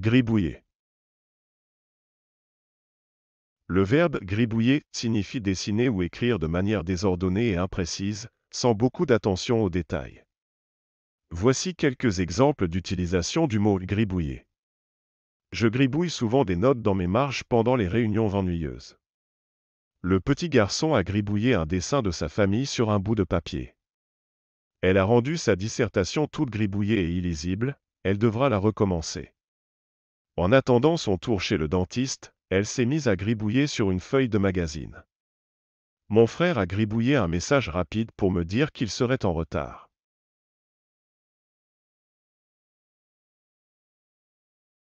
Gribouiller. Le verbe gribouiller signifie dessiner ou écrire de manière désordonnée et imprécise, sans beaucoup d'attention aux détails. Voici quelques exemples d'utilisation du mot gribouiller. Je gribouille souvent des notes dans mes marges pendant les réunions ennuyeuses. Le petit garçon a gribouillé un dessin de sa famille sur un bout de papier. Elle a rendu sa dissertation toute gribouillée et illisible, elle devra la recommencer. En attendant son tour chez le dentiste, elle s'est mise à gribouiller sur une feuille de magazine. Mon frère a gribouillé un message rapide pour me dire qu'il serait en retard.